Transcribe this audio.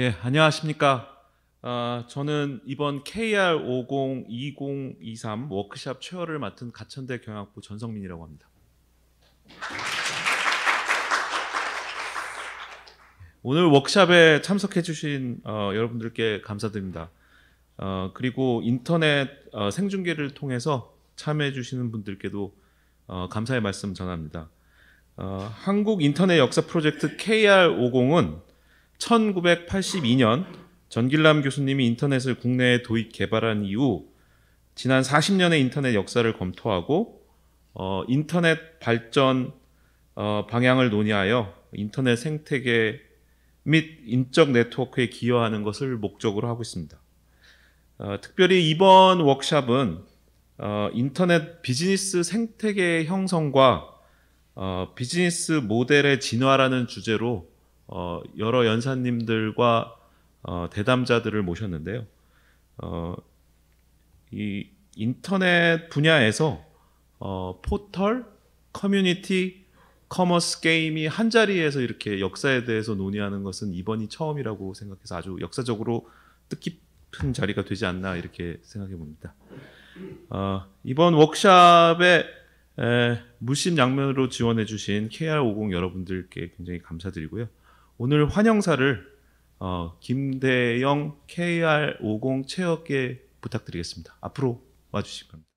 예, 안녕하십니까. 어, 저는 이번 KR502023 워크샵 최어를 맡은 가천대 경영학부 전성민이라고 합니다. 오늘 워크샵에 참석해 주신 어, 여러분들께 감사드립니다. 어, 그리고 인터넷 어, 생중계를 통해서 참여해 주시는 분들께도 어, 감사의 말씀 전합니다. 어, 한국 인터넷 역사 프로젝트 KR50은 1982년 전길남 교수님이 인터넷을 국내에 도입 개발한 이후 지난 40년의 인터넷 역사를 검토하고 어, 인터넷 발전 어, 방향을 논의하여 인터넷 생태계 및 인적 네트워크에 기여하는 것을 목적으로 하고 있습니다. 어, 특별히 이번 워크샵은 어, 인터넷 비즈니스 생태계 형성과 어, 비즈니스 모델의 진화라는 주제로 어, 여러 연사님들과 어, 대담자들을 모셨는데요. 어, 이 인터넷 분야에서 어, 포털, 커뮤니티, 커머스 게임이 한 자리에서 이렇게 역사에 대해서 논의하는 것은 이번이 처음이라고 생각해서 아주 역사적으로 뜻깊은 자리가 되지 않나 이렇게 생각해 봅니다. 어, 이번 워크샵에 에, 무심양면으로 지원해 주신 KR50 여러분들께 굉장히 감사드리고요. 오늘 환영사를 어, 김대영 KR50 체육계 부탁드리겠습니다. 앞으로 와주실 겁니다.